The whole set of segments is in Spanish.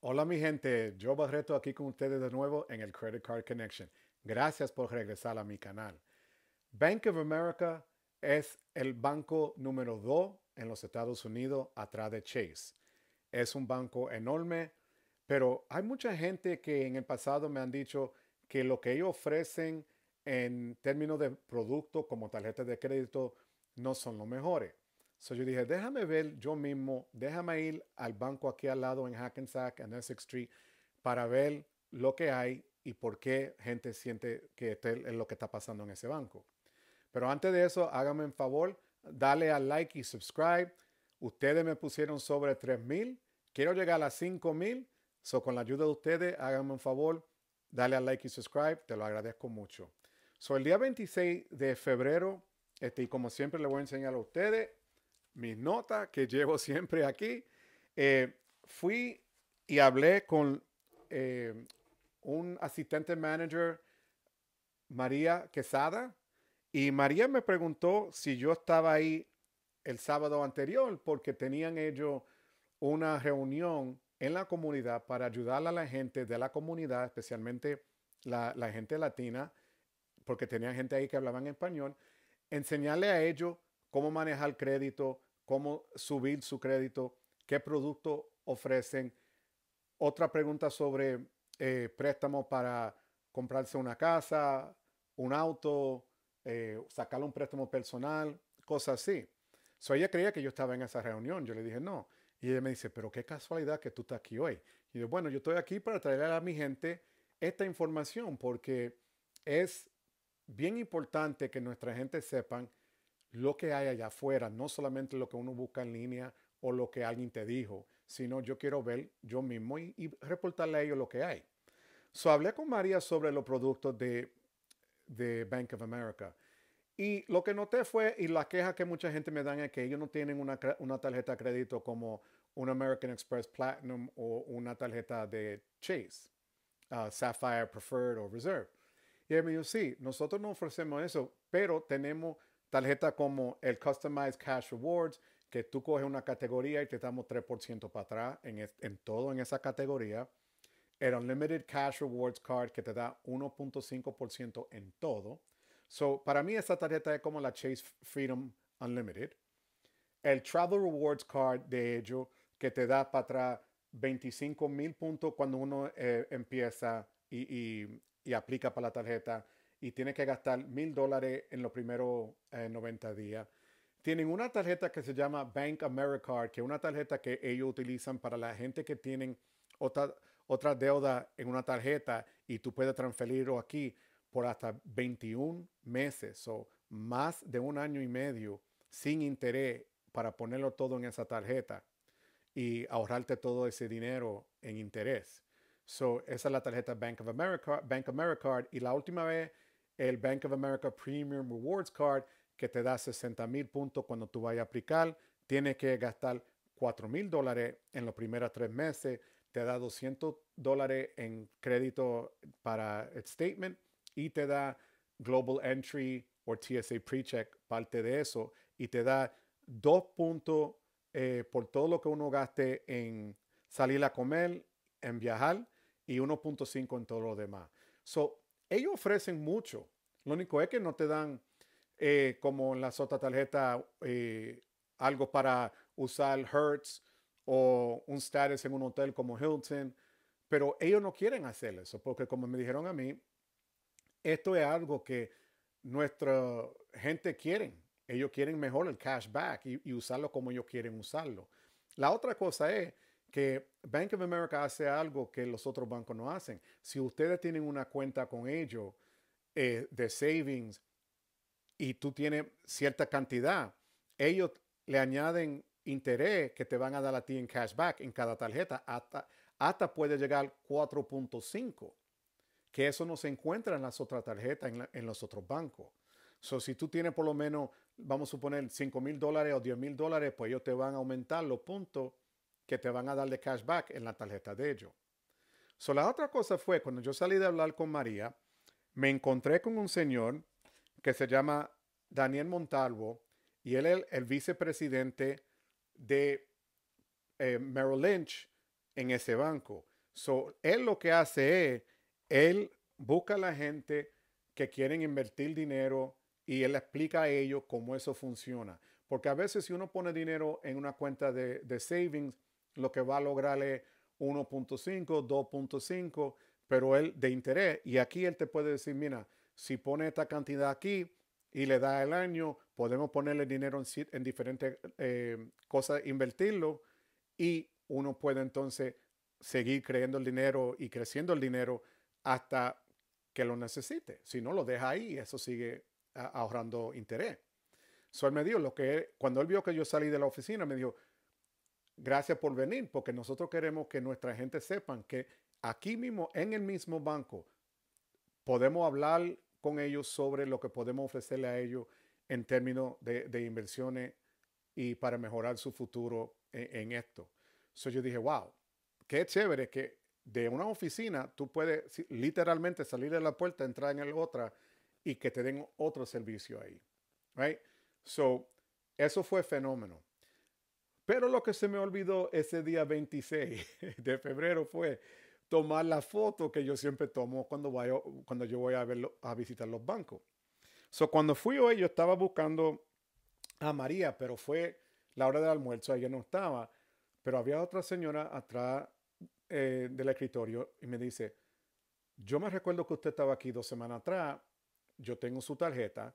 Hola mi gente, yo Barreto aquí con ustedes de nuevo en el Credit Card Connection. Gracias por regresar a mi canal. Bank of America es el banco número 2 en los Estados Unidos atrás de Chase. Es un banco enorme, pero hay mucha gente que en el pasado me han dicho que lo que ellos ofrecen en términos de producto como tarjetas de crédito no son los mejores. So yo dije, déjame ver yo mismo, déjame ir al banco aquí al lado en Hackensack, en Essex Street, para ver lo que hay y por qué gente siente que este es lo que está pasando en ese banco. Pero antes de eso, hágame un favor, dale al like y subscribe. Ustedes me pusieron sobre 3000, quiero llegar a 5000, so con la ayuda de ustedes, hágame un favor, dale al like y subscribe, te lo agradezco mucho. So el día 26 de febrero, este, y como siempre le voy a enseñar a ustedes, mis notas que llevo siempre aquí. Eh, fui y hablé con eh, un asistente manager, María Quesada, y María me preguntó si yo estaba ahí el sábado anterior porque tenían ellos una reunión en la comunidad para ayudar a la gente de la comunidad, especialmente la, gente latina, porque tenía gente ahí que hablaba en español, enseñarle a ellos cómo manejar crédito, cómo subir su crédito, qué producto ofrecen. Otra pregunta sobre eh, préstamos para comprarse una casa, un auto, eh, sacarle un préstamo personal, cosas así. So ella creía que yo estaba en esa reunión. Yo le dije no. Y ella me dice, pero qué casualidad que tú estás aquí hoy. Y yo, bueno, yo estoy aquí para traerle a mi gente esta información porque es bien importante que nuestra gente sepan lo que hay allá afuera, no solamente lo que uno busca en línea o lo que alguien te dijo, sino yo quiero ver yo mismo y, reportarle a ellos lo que hay. So, hablé con María sobre los productos de, de Bank of America. Y lo que noté fue, y la queja que mucha gente me dan es que ellos no tienen una, una tarjeta de crédito como un American Express Platinum o una tarjeta de Chase, ah, Sapphire Preferred o Reserve. Y él me dijo, sí, nosotros no ofrecemos eso, pero tenemos Tarjeta como el Customized Cash Rewards, que tú coges una categoría y te damos 3% para atrás en, todo en esa categoría. El Unlimited Cash Rewards Card, que te da 1.5% en todo. So, para mí esta tarjeta es como la Chase Freedom Unlimited. El Travel Rewards Card de ello que te da para atrás 25 mil puntos cuando uno eh, empieza y aplica para la tarjeta y tienes que gastar mil dólares en los primeros 90 eh, días. Tienen una tarjeta que se llama Bank Card que es una tarjeta que ellos utilizan para la gente que tienen otra, otra deuda en una tarjeta y tú puedes transferirlo aquí por hasta 21 meses o más de un año y medio sin interés para ponerlo todo en esa tarjeta y ahorrarte todo ese dinero en interés. So, esa es la tarjeta Bank of America, Bank Card Y la última vez el Bank of America Premium Rewards Card que te da 60 mil puntos cuando tú vayas a aplicar. tiene que gastar 4 mil dólares en los primeros tres meses. Te da 200 dólares en crédito para el statement y te da Global Entry o TSA Pre-Check, parte de eso, y te da dos puntos eh, por todo lo que uno gaste en salir a comer, en viajar y 1.5 en todo lo demás. So, ellos ofrecen mucho. Lo único es que no te dan, eh, como en las otras tarjetas, eh, algo para usar Hertz o un status en un hotel como Hilton. Pero ellos no quieren hacer eso, porque como me dijeron a mí, esto es algo que nuestra gente quiere. Ellos quieren mejor el cashback y usarlo como ellos quieren usarlo. La otra cosa es que Bank of America hace algo que los otros bancos no hacen. Si ustedes tienen una cuenta con ellos eh, de savings y tú tienes cierta cantidad, ellos le añaden interés que te van a dar a ti en cashback en cada tarjeta, hasta, hasta puede llegar 4.5, que eso no se encuentra en las otras tarjetas, en, los otros bancos. So, si tú tienes por lo menos, vamos a suponer, 5 mil dólares o 10 mil dólares, pues ellos te van a aumentar los puntos que te van a darle cashback en la tarjeta de ellos. So, la otra cosa fue, cuando yo salí de hablar con María, me encontré con un señor que se llama Daniel Montalvo y él es el, vicepresidente de eh, Merrill Lynch en ese banco. So, él lo que hace es, él busca a la gente que quieren invertir dinero y él explica a ellos cómo eso funciona. Porque a veces si uno pone dinero en una cuenta de, de savings, lo que va a lograr es 1.5, 2.5, pero él de interés. Y aquí él te puede decir, mira, si pone esta cantidad aquí y le da el año, podemos ponerle dinero en, diferentes eh, cosas, invertirlo y uno puede entonces seguir creyendo el dinero y creciendo el dinero hasta que lo necesite. Si no, lo deja ahí y eso sigue ahorrando interés. So él me dijo, lo que cuando él vio que yo salí de la oficina, me dijo, gracias por venir, porque nosotros queremos que nuestra gente sepan que aquí mismo, en el mismo banco, podemos hablar con ellos sobre lo que podemos ofrecerle a ellos en términos de, inversiones y para mejorar su futuro e, en, esto. Entonces yo dije, wow, qué chévere que de una oficina tú puedes literalmente salir de la puerta, entrar en la otra y que te den otro servicio ahí. Right? So, eso fue fenómeno. Pero lo que se me olvidó ese día 26 de febrero fue tomar la foto que yo siempre tomo cuando, vaya, cuando yo voy a, verlo, a visitar los bancos. So, cuando fui hoy, yo estaba buscando a María, pero fue la hora del almuerzo, ella no estaba, pero había otra señora atrás eh, del escritorio y me dice, yo me recuerdo que usted estaba aquí dos semanas atrás, yo tengo su tarjeta,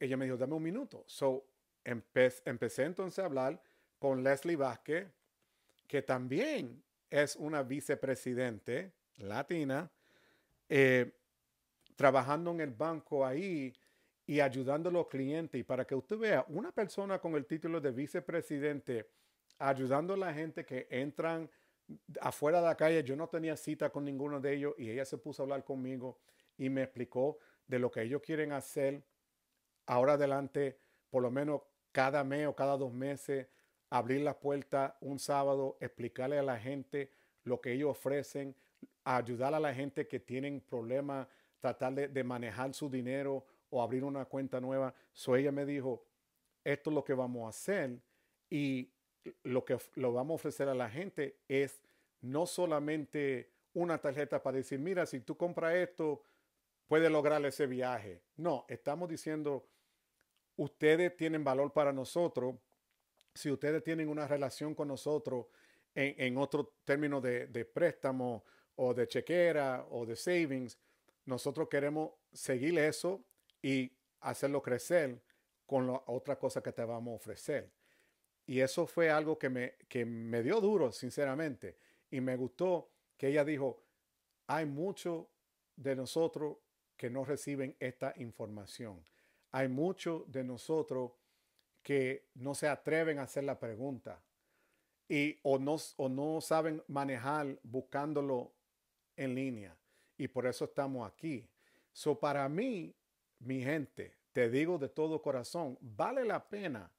ella me dijo, dame un minuto. So, empecé entonces a hablar con Leslie Vázquez, que también es una vicepresidente latina, eh, trabajando en el banco ahí y ayudando a los clientes. Y para que usted vea, una persona con el título de vicepresidente ayudando a la gente que entran afuera de la calle, yo no tenía cita con ninguno de ellos y ella se puso a hablar conmigo y me explicó de lo que ellos quieren hacer ahora adelante, por lo menos cada mes o cada dos meses, abrir la puerta un sábado, explicarle a la gente lo que ellos ofrecen, ayudar a la gente que tienen problemas, tratar de, manejar su dinero o abrir una cuenta nueva. So ella me dijo, esto es lo que vamos a hacer y lo que lo vamos a ofrecer a la gente es no solamente una tarjeta para decir, mira, si tú compras esto, puedes lograr ese viaje. No, estamos diciendo, ustedes tienen valor para nosotros si ustedes tienen una relación con nosotros en, en otro término de, préstamo o de chequera o de savings, nosotros queremos seguir eso y hacerlo crecer con la otra cosa que te vamos a ofrecer. Y eso fue algo que me, que me dio duro, sinceramente. Y me gustó que ella dijo, hay muchos de nosotros que no reciben esta información. Hay muchos de nosotros que no se atreven a hacer la pregunta y, o, no, o no saben manejar buscándolo en línea. Y por eso estamos aquí. So, para mí, mi gente, te digo de todo corazón, vale la pena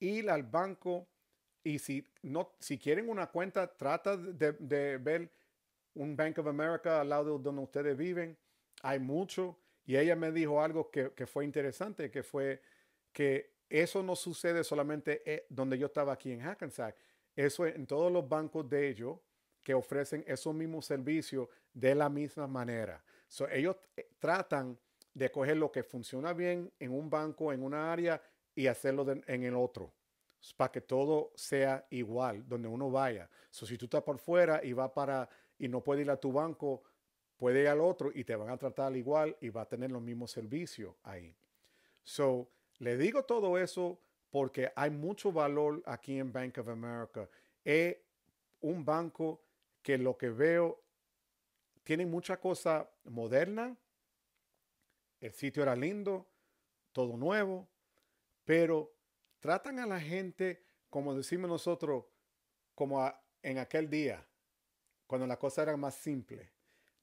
ir al banco y si, no, si quieren una cuenta, trata de, ver un Bank of America al lado de donde ustedes viven. Hay mucho. Y ella me dijo algo que, que fue interesante, que fue que eso no sucede solamente eh, donde yo estaba aquí en Hackensack. Eso en todos los bancos de ellos que ofrecen esos mismos servicios de la misma manera. ellos eh, tratan de coger lo que funciona bien en un banco, en una área, y hacerlo en el otro, para que todo sea igual, donde uno vaya. si tú estás por fuera y va para y no puede ir a tu banco, puede ir al otro y te van a tratar igual y va a tener los mismos servicios ahí. So, le digo todo eso porque hay mucho valor aquí en Bank of America. Es un banco que lo que veo tiene mucha cosa moderna. El sitio era lindo, todo nuevo, pero tratan a la gente, como decimos nosotros, como en aquel día, cuando la cosa era más simple,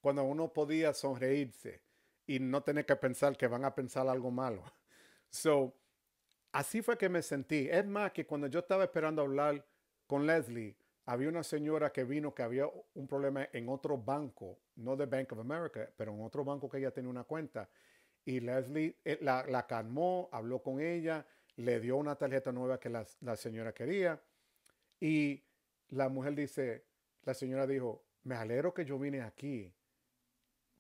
cuando uno podía sonreírse y no tener que pensar que van a pensar algo malo. So, así fue que me sentí. Es más que cuando yo estaba esperando hablar con Leslie, había una señora que vino que había un problema en otro banco, no de Bank of America, pero en otro banco que ella tenía una cuenta. Y Leslie eh, la, calmó, habló con ella, le dio una tarjeta nueva que la, la señora quería. Y la mujer dice, la señora dijo, me alegro que yo vine aquí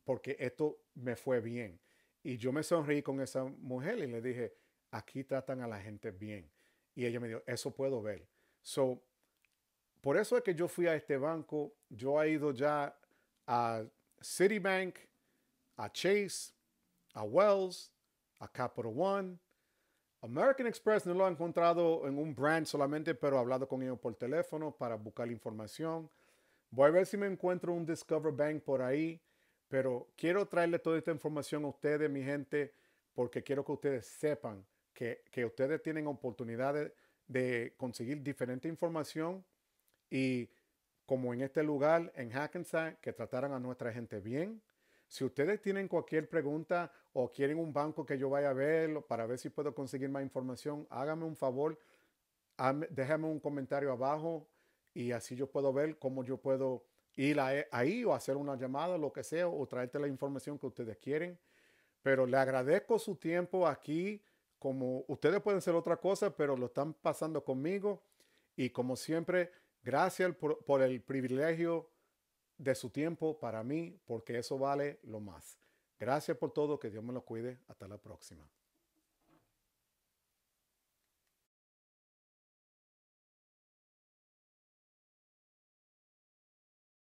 porque esto me fue bien. Y yo me sonreí con esa mujer y le dije, aquí tratan a la gente bien. Y ella me dijo, eso puedo ver. So, por eso es que yo fui a este banco. Yo he ido ya a Citibank, a Chase, a Wells, a Capital One. American Express no lo he encontrado en un brand solamente, pero he hablado con ellos por teléfono para buscar información. Voy a ver si me encuentro un Discover Bank por ahí. Pero quiero traerle toda esta información a ustedes, mi gente, porque quiero que ustedes sepan que, que ustedes tienen oportunidades de conseguir diferente información y como en este lugar, en Hackensack, que trataran a nuestra gente bien. Si ustedes tienen cualquier pregunta o quieren un banco que yo vaya a ver para ver si puedo conseguir más información, hágame un favor, déjame un comentario abajo y así yo puedo ver cómo yo puedo ir eh, ahí o hacer una llamada, lo que sea, o traerte la información que ustedes quieren. Pero le agradezco su tiempo aquí. Como ustedes pueden ser otra cosa, pero lo están pasando conmigo. Y como siempre, gracias por el privilegio de su tiempo para mí, porque eso vale lo más. Gracias por todo, que Dios me lo cuide. Hasta la próxima.